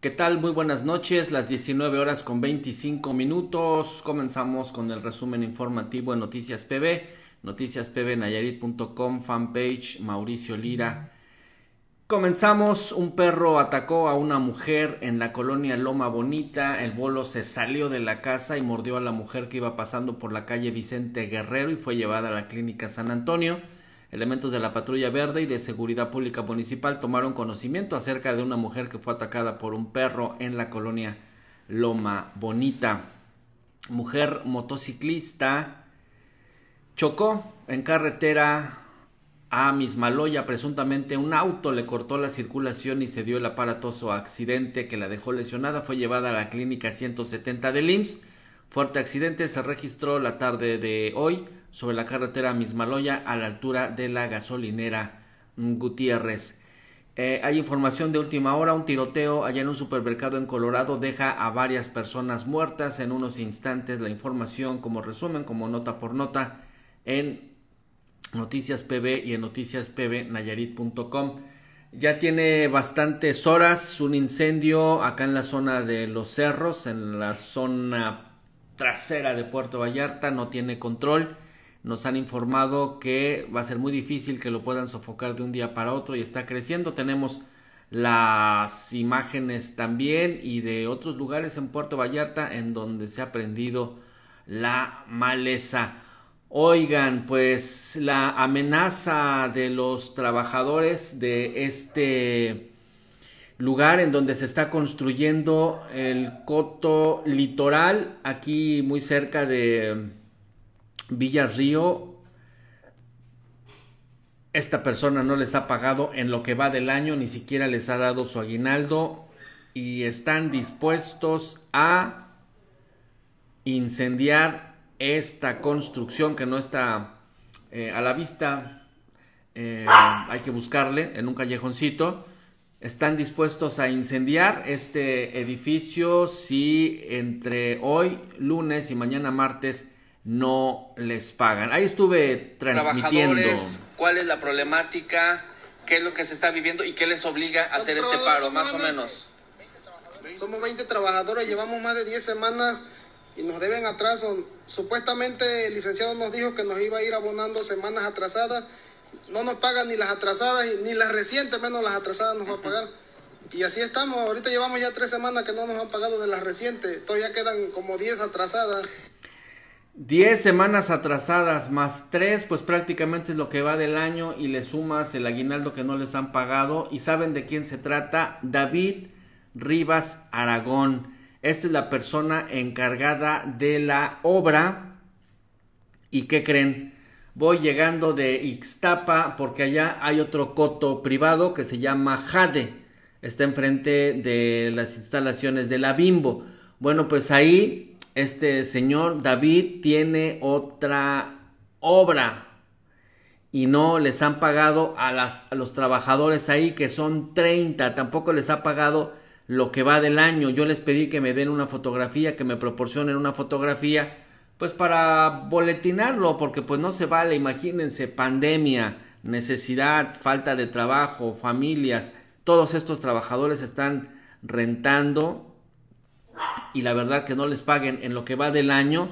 ¿Qué tal? Muy buenas noches, las 19 horas con 25 minutos. Comenzamos con el resumen informativo de Noticias PB, Noticias PB Nayarit.com, fanpage Mauricio Lira. Comenzamos, un perro atacó a una mujer en la colonia Loma Bonita, el bolo se salió de la casa y mordió a la mujer que iba pasando por la calle Vicente Guerrero y fue llevada a la clínica San Antonio. Elementos de la Patrulla Verde y de Seguridad Pública Municipal tomaron conocimiento acerca de una mujer que fue atacada por un perro en la colonia Loma Bonita. Mujer motociclista chocó en carretera a Mismaloya. Presuntamente un auto le cortó la circulación y se dio el aparatoso accidente que la dejó lesionada. Fue llevada a la clínica 170 del IMSS Fuerte accidente se registró la tarde de hoy sobre la carretera Mismaloya a la altura de la gasolinera Gutiérrez. Eh, hay información de última hora, un tiroteo allá en un supermercado en Colorado deja a varias personas muertas en unos instantes. La información como resumen, como nota por nota, en Noticias PB y en Noticias Nayarit.com. Ya tiene bastantes horas un incendio acá en la zona de los cerros, en la zona trasera de Puerto Vallarta, no tiene control. Nos han informado que va a ser muy difícil que lo puedan sofocar de un día para otro y está creciendo. Tenemos las imágenes también y de otros lugares en Puerto Vallarta en donde se ha prendido la maleza. Oigan, pues la amenaza de los trabajadores de este lugar en donde se está construyendo el coto litoral, aquí muy cerca de em, Villarrío. Esta persona no les ha pagado en lo que va del año, ni siquiera les ha dado su aguinaldo y están dispuestos a incendiar esta construcción que no está eh, a la vista. Em, hay que buscarle en un callejoncito están dispuestos a incendiar este edificio si entre hoy lunes y mañana martes no les pagan. Ahí estuve transmitiendo. Trabajadores, ¿Cuál es la problemática? ¿Qué es lo que se está viviendo y qué les obliga a hacer este paro, más o menos? Somos 20 trabajadores, llevamos más de 10 semanas y nos deben atraso. Supuestamente el licenciado nos dijo que nos iba a ir abonando semanas atrasadas no nos pagan ni las atrasadas, ni las recientes, menos las atrasadas nos va a pagar. Y así estamos, ahorita llevamos ya tres semanas que no nos han pagado de las recientes, todavía quedan como diez atrasadas. diez semanas atrasadas más tres pues prácticamente es lo que va del año y le sumas el aguinaldo que no les han pagado y saben de quién se trata, David Rivas Aragón. Esta es la persona encargada de la obra y ¿qué creen? voy llegando de Ixtapa porque allá hay otro coto privado que se llama Jade. Está enfrente de las instalaciones de la Bimbo. Bueno, pues ahí este señor David tiene otra obra y no les han pagado a, los trabajadores ahí que son 30. Tampoco les ha pagado lo que va del año. Yo les pedí que me den una fotografía, que me proporcionen una fotografía pues para boletinarlo, porque pues no se vale, imagínense, pandemia, necesidad, falta de trabajo, familias, todos estos trabajadores están rentando y la verdad que no les paguen en lo que va del año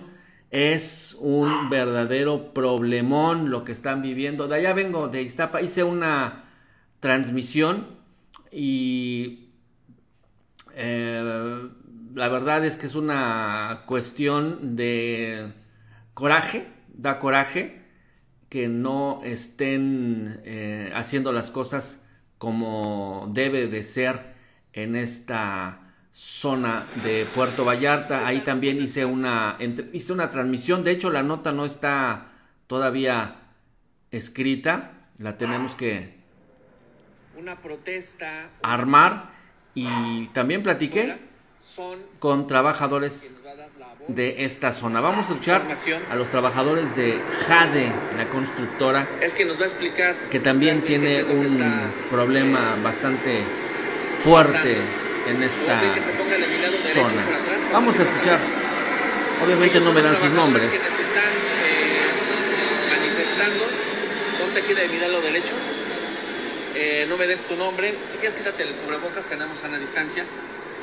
es un verdadero problemón lo que están viviendo. De allá vengo de Iztapa, hice una transmisión y eh, la verdad es que es una cuestión de coraje, da coraje que no estén eh, haciendo las cosas como debe de ser en esta zona de Puerto Vallarta. Ahí también hice una, hice una transmisión, de hecho la nota no está todavía escrita, la tenemos que una protesta armar y también platiqué con trabajadores de esta zona. Vamos a escuchar a los trabajadores de Jade, la constructora. Es que nos va a explicar. Que también tiene un problema eh, bastante fuerte en esta zona. Pues, Vamos a escuchar. Obviamente no me dan sus nombres. Que están eh, manifestando. Ponte aquí de mi lado derecho. Eh, no me des tu nombre. Si quieres, quítate el cubrebocas, tenemos a la distancia.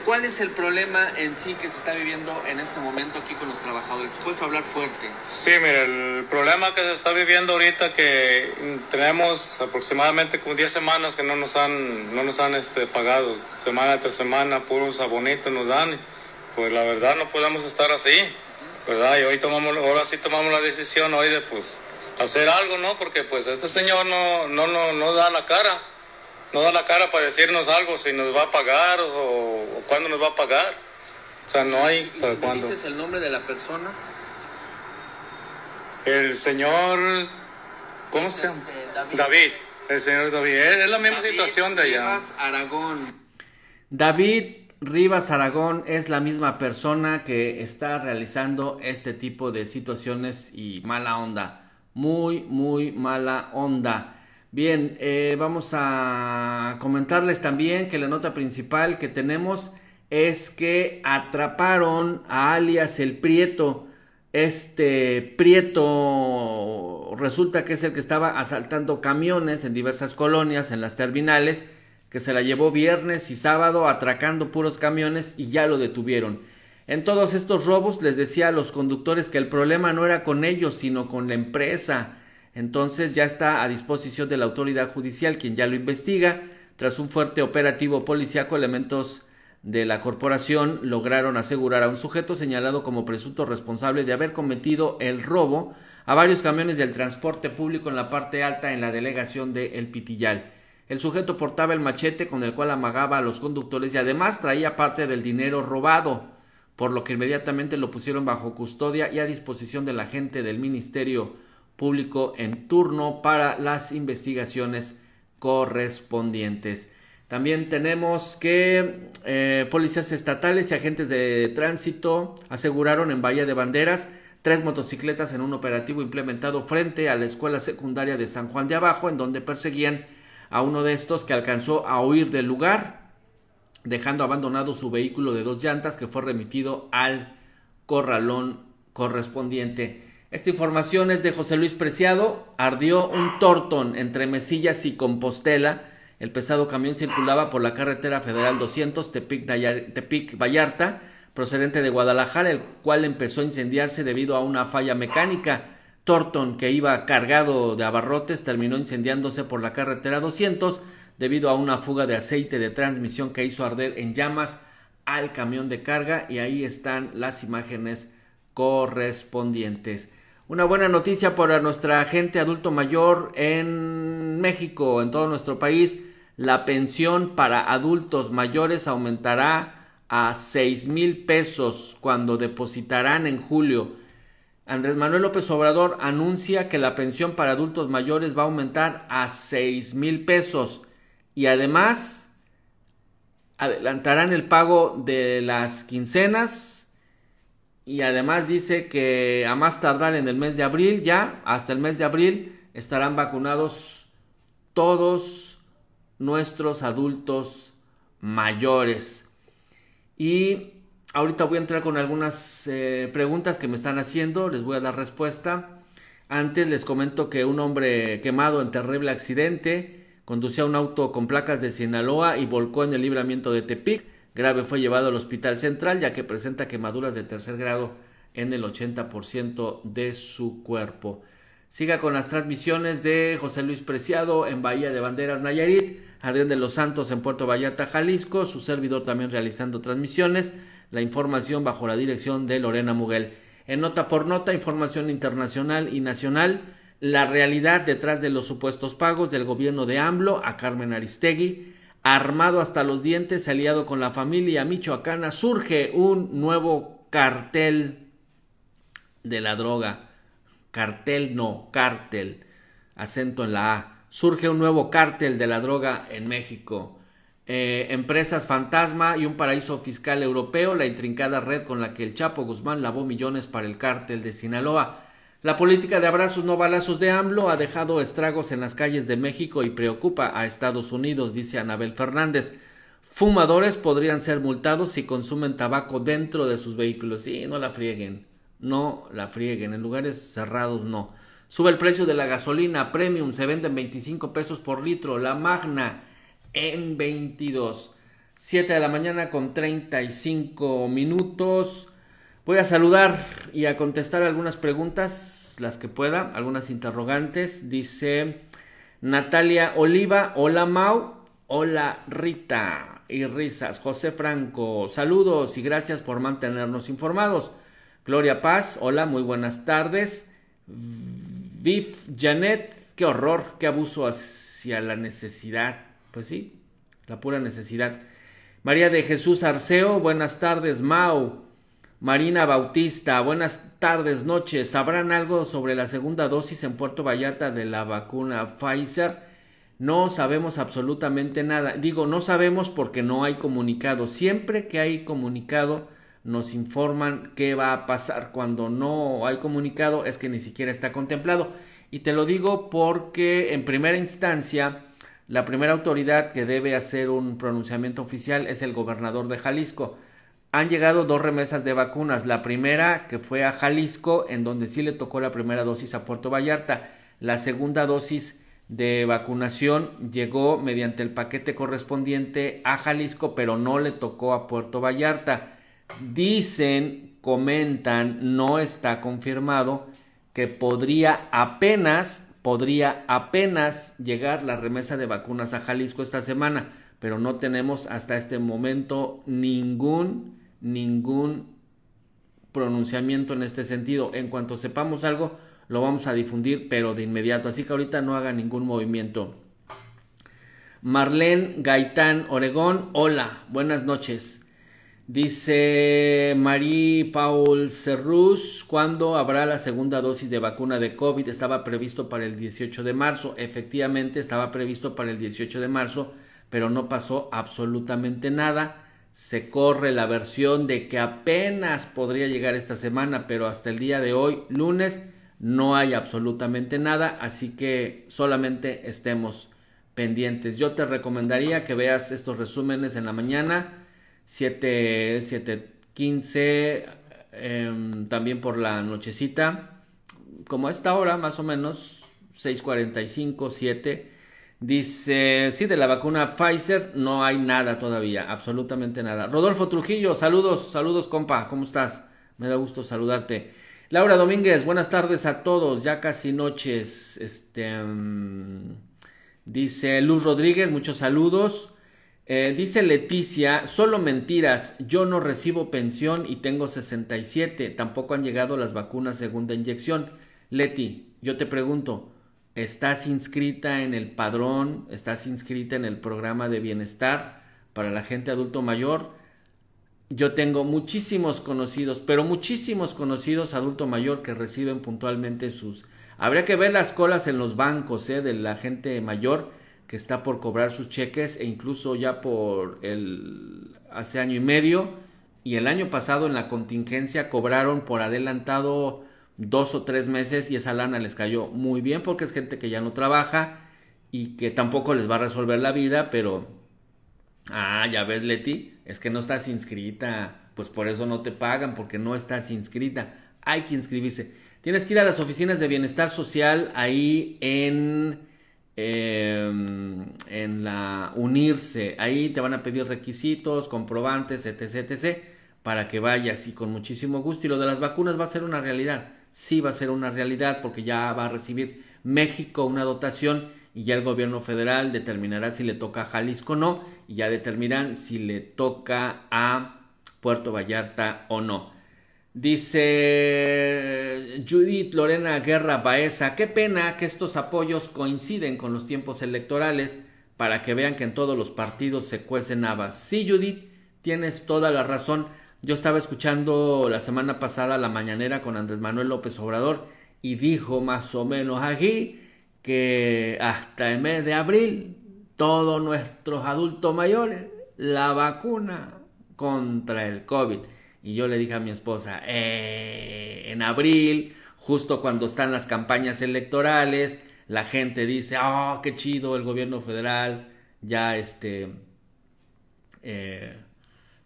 ¿Cuál es el problema en sí que se está viviendo en este momento aquí con los trabajadores? Puedes hablar fuerte. Sí, mira, el problema que se está viviendo ahorita que tenemos aproximadamente como 10 semanas que no nos han, no nos han este, pagado, semana tras semana, puros abonitos nos dan, pues la verdad no podemos estar así, ¿verdad? Y hoy tomamos, ahora sí tomamos la decisión hoy de pues hacer algo, ¿no? Porque pues este señor no, no, no, no da la cara no da la cara para decirnos algo, si nos va a pagar o, cuándo nos va a pagar. O sea, no hay... ¿Y si me dices el nombre de la persona? El señor... ¿Cómo se llama? Eh, David. El señor David. Es la misma situación de allá. Rivas Aragón. David Rivas Aragón es la misma persona que está realizando este tipo de situaciones y mala onda. Muy, muy mala onda. Bien, eh, vamos a comentarles también que la nota principal que tenemos es que atraparon a alias el Prieto. Este Prieto resulta que es el que estaba asaltando camiones en diversas colonias, en las terminales, que se la llevó viernes y sábado atracando puros camiones y ya lo detuvieron. En todos estos robos les decía a los conductores que el problema no era con ellos, sino con la empresa entonces ya está a disposición de la autoridad judicial, quien ya lo investiga. Tras un fuerte operativo policíaco, elementos de la corporación lograron asegurar a un sujeto señalado como presunto responsable de haber cometido el robo a varios camiones del transporte público en la parte alta en la delegación de El Pitillal. El sujeto portaba el machete con el cual amagaba a los conductores y además traía parte del dinero robado, por lo que inmediatamente lo pusieron bajo custodia y a disposición de la gente del Ministerio público en turno para las investigaciones correspondientes. También tenemos que eh, policías estatales y agentes de tránsito aseguraron en Bahía de Banderas tres motocicletas en un operativo implementado frente a la escuela secundaria de San Juan de Abajo, en donde perseguían a uno de estos que alcanzó a huir del lugar, dejando abandonado su vehículo de dos llantas que fue remitido al corralón correspondiente. Esta información es de José Luis Preciado. Ardió un tortón entre Mesillas y Compostela. El pesado camión circulaba por la carretera federal 200 Tepic, Vallarta, procedente de Guadalajara, el cual empezó a incendiarse debido a una falla mecánica. Torton, que iba cargado de abarrotes, terminó incendiándose por la carretera 200 debido a una fuga de aceite de transmisión que hizo arder en llamas al camión de carga y ahí están las imágenes correspondientes. Una buena noticia para nuestra gente adulto mayor en México, en todo nuestro país. La pensión para adultos mayores aumentará a 6 mil pesos cuando depositarán en julio. Andrés Manuel López Obrador anuncia que la pensión para adultos mayores va a aumentar a seis mil pesos y además adelantarán el pago de las quincenas y además dice que a más tardar en el mes de abril, ya hasta el mes de abril, estarán vacunados todos nuestros adultos mayores. Y ahorita voy a entrar con algunas eh, preguntas que me están haciendo, les voy a dar respuesta. Antes les comento que un hombre quemado en terrible accidente conducía un auto con placas de Sinaloa y volcó en el libramiento de Tepic grave fue llevado al hospital central ya que presenta quemaduras de tercer grado en el 80% de su cuerpo. Siga con las transmisiones de José Luis Preciado en Bahía de Banderas, Nayarit, Adrián de los Santos en Puerto Vallarta, Jalisco, su servidor también realizando transmisiones, la información bajo la dirección de Lorena Muguel. En nota por nota, información internacional y nacional, la realidad detrás de los supuestos pagos del gobierno de AMLO a Carmen Aristegui, armado hasta los dientes, aliado con la familia michoacana, surge un nuevo cartel de la droga. Cartel no, cártel, acento en la A. Surge un nuevo cartel de la droga en México. Eh, empresas fantasma y un paraíso fiscal europeo, la intrincada red con la que el Chapo Guzmán lavó millones para el cártel de Sinaloa. La política de abrazos no balazos de AMLO ha dejado estragos en las calles de México y preocupa a Estados Unidos, dice Anabel Fernández. Fumadores podrían ser multados si consumen tabaco dentro de sus vehículos. sí, no la frieguen, no la frieguen, en lugares cerrados no. Sube el precio de la gasolina premium, se vende en 25 pesos por litro, la magna en 22. 7 de la mañana con 35 minutos. Voy a saludar y a contestar algunas preguntas, las que pueda, algunas interrogantes. Dice Natalia Oliva, hola Mau, hola Rita y risas. José Franco, saludos y gracias por mantenernos informados. Gloria Paz, hola, muy buenas tardes. Viv Janet, qué horror, qué abuso hacia la necesidad. Pues sí, la pura necesidad. María de Jesús Arceo, buenas tardes, Mau. Marina Bautista, buenas tardes, noches. ¿Sabrán algo sobre la segunda dosis en Puerto Vallarta de la vacuna Pfizer? No sabemos absolutamente nada. Digo, no sabemos porque no hay comunicado. Siempre que hay comunicado nos informan qué va a pasar. Cuando no hay comunicado es que ni siquiera está contemplado. Y te lo digo porque en primera instancia la primera autoridad que debe hacer un pronunciamiento oficial es el gobernador de Jalisco han llegado dos remesas de vacunas. La primera que fue a Jalisco, en donde sí le tocó la primera dosis a Puerto Vallarta. La segunda dosis de vacunación llegó mediante el paquete correspondiente a Jalisco, pero no le tocó a Puerto Vallarta. Dicen, comentan, no está confirmado que podría apenas, podría apenas llegar la remesa de vacunas a Jalisco esta semana, pero no tenemos hasta este momento ningún ningún pronunciamiento en este sentido. En cuanto sepamos algo, lo vamos a difundir, pero de inmediato. Así que ahorita no haga ningún movimiento. Marlene Gaitán Oregón, hola, buenas noches. Dice Marie Paul Cerrus, ¿cuándo habrá la segunda dosis de vacuna de COVID? Estaba previsto para el 18 de marzo. Efectivamente, estaba previsto para el 18 de marzo, pero no pasó absolutamente nada se corre la versión de que apenas podría llegar esta semana, pero hasta el día de hoy, lunes, no hay absolutamente nada, así que solamente estemos pendientes. Yo te recomendaría que veas estos resúmenes en la mañana, 7.15, em, también por la nochecita, como a esta hora más o menos, 6.45, 7 Dice, sí, de la vacuna Pfizer no hay nada todavía, absolutamente nada. Rodolfo Trujillo, saludos, saludos compa, ¿cómo estás? Me da gusto saludarte. Laura Domínguez, buenas tardes a todos, ya casi noches. Este, mm, dice Luz Rodríguez, muchos saludos. Eh, dice Leticia, solo mentiras, yo no recibo pensión y tengo 67, tampoco han llegado las vacunas segunda inyección. Leti, yo te pregunto, estás inscrita en el padrón, estás inscrita en el programa de bienestar para la gente adulto mayor. Yo tengo muchísimos conocidos, pero muchísimos conocidos adulto mayor que reciben puntualmente sus... Habría que ver las colas en los bancos eh, de la gente mayor que está por cobrar sus cheques e incluso ya por el... hace año y medio y el año pasado en la contingencia cobraron por adelantado dos o tres meses y esa lana les cayó muy bien porque es gente que ya no trabaja y que tampoco les va a resolver la vida, pero, ah, ya ves Leti, es que no estás inscrita, pues por eso no te pagan, porque no estás inscrita, hay que inscribirse. Tienes que ir a las oficinas de bienestar social ahí en, em, en la unirse, ahí te van a pedir requisitos, comprobantes, etc, etc, para que vayas y con muchísimo gusto y lo de las vacunas va a ser una realidad sí va a ser una realidad porque ya va a recibir México una dotación y ya el gobierno federal determinará si le toca a Jalisco o no y ya determinarán si le toca a Puerto Vallarta o no. Dice Judith Lorena Guerra Baeza, qué pena que estos apoyos coinciden con los tiempos electorales para que vean que en todos los partidos se cuecen habas. Sí, Judith, tienes toda la razón. Yo estaba escuchando la semana pasada la mañanera con Andrés Manuel López Obrador y dijo más o menos aquí que hasta el mes de abril todos nuestros adultos mayores la vacuna contra el COVID. Y yo le dije a mi esposa, eh, en abril, justo cuando están las campañas electorales, la gente dice, oh, qué chido, el gobierno federal ya este, eh,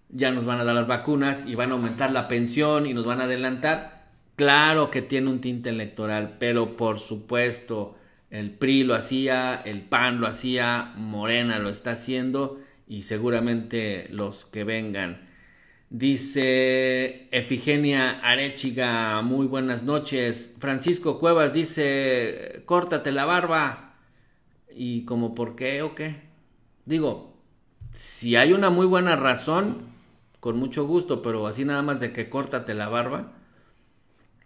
ya nos van a dar las vacunas y van a aumentar la pensión y nos van a adelantar. Claro que tiene un tinte electoral, pero por supuesto el PRI lo hacía, el PAN lo hacía, Morena lo está haciendo y seguramente los que vengan. Dice Efigenia Arechiga, muy buenas noches. Francisco Cuevas dice, córtate la barba. ¿Y como por qué o qué? Digo, si hay una muy buena razón, con mucho gusto, pero así nada más de que córtate la barba.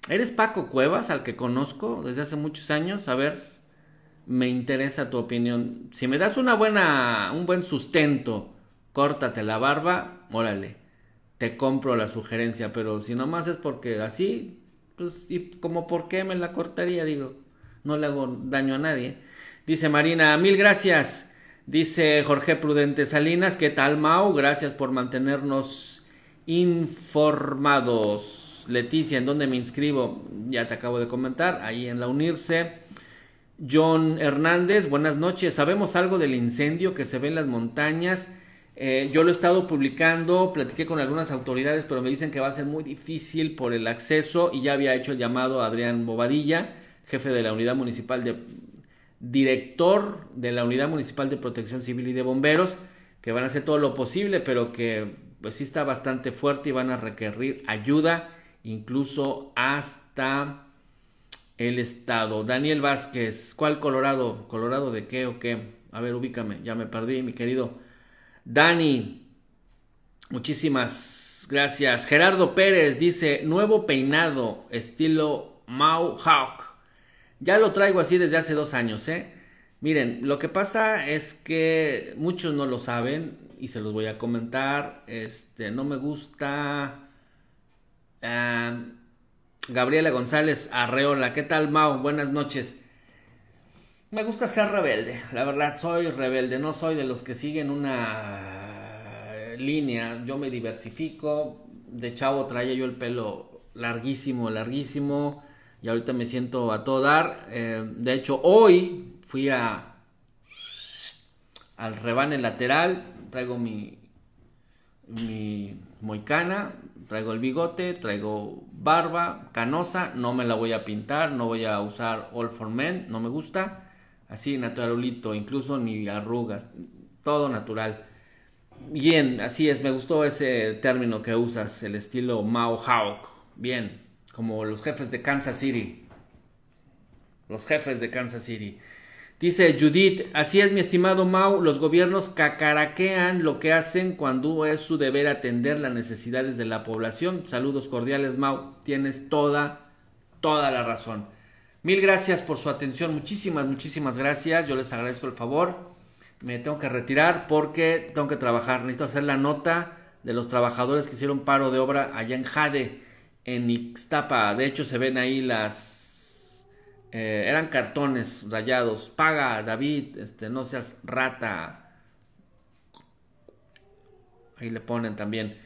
¿Eres Paco Cuevas, al que conozco desde hace muchos años? A ver, me interesa tu opinión. Si me das una buena, un buen sustento, córtate la barba, órale, te compro la sugerencia, pero si nomás es porque así, pues, y como por qué me la cortaría, digo, no le hago daño a nadie. Dice Marina, mil gracias. Dice Jorge Prudente Salinas, ¿qué tal Mau? Gracias por mantenernos informados. Leticia, ¿en dónde me inscribo? Ya te acabo de comentar, ahí en la unirse. John Hernández, buenas noches. ¿Sabemos algo del incendio que se ve en las montañas? Eh, yo lo he estado publicando, platiqué con algunas autoridades, pero me dicen que va a ser muy difícil por el acceso y ya había hecho el llamado a Adrián Bobadilla, jefe de la unidad municipal de director de la Unidad Municipal de Protección Civil y de Bomberos, que van a hacer todo lo posible, pero que pues sí está bastante fuerte y van a requerir ayuda incluso hasta el estado. Daniel Vázquez, ¿cuál Colorado? ¿Colorado de qué o qué? A ver, ubícame, ya me perdí, mi querido Dani. Muchísimas gracias. Gerardo Pérez dice, nuevo peinado, estilo Mauhawk. Hawk. Ya lo traigo así desde hace dos años, ¿eh? Miren, lo que pasa es que muchos no lo saben y se los voy a comentar. Este, no me gusta. Ah, Gabriela González Arreola, ¿qué tal, Mau? Buenas noches. Me gusta ser rebelde, la verdad, soy rebelde, no soy de los que siguen una línea. Yo me diversifico. De chavo traía yo el pelo larguísimo, larguísimo y ahorita me siento a todo dar. Eh, de hecho, hoy fui a al rebane lateral, traigo mi, mi moicana, traigo el bigote, traigo barba canosa, no me la voy a pintar, no voy a usar All for Men, no me gusta, así naturalito, incluso ni arrugas, todo natural. Bien, así es, me gustó ese término que usas, el estilo Mao Hawk, bien, como los jefes de Kansas City. Los jefes de Kansas City. Dice Judith, así es mi estimado Mau, los gobiernos cacaraquean lo que hacen cuando es su deber atender las necesidades de la población. Saludos cordiales Mau, tienes toda, toda la razón. Mil gracias por su atención, muchísimas, muchísimas gracias, yo les agradezco el favor. Me tengo que retirar porque tengo que trabajar, necesito hacer la nota de los trabajadores que hicieron paro de obra allá en Jade en Ixtapa. De hecho, se ven ahí las. Eh, eran cartones rayados. Paga, David, este, no seas rata. Ahí le ponen también.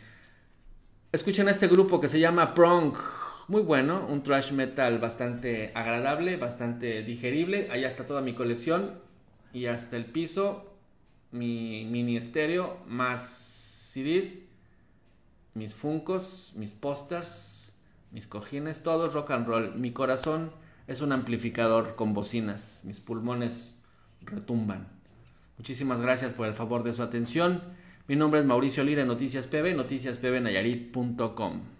Escuchen a este grupo que se llama Prong. Muy bueno, un thrash metal bastante agradable, bastante digerible. ahí está toda mi colección y hasta el piso. Mi mini estéreo, más CDs, mis funcos, mis pósters, mis cojines todos rock and roll. Mi corazón es un amplificador con bocinas. Mis pulmones retumban. Muchísimas gracias por el favor de su atención. Mi nombre es Mauricio Lira, Noticias PB, noticiaspbnayarit.com.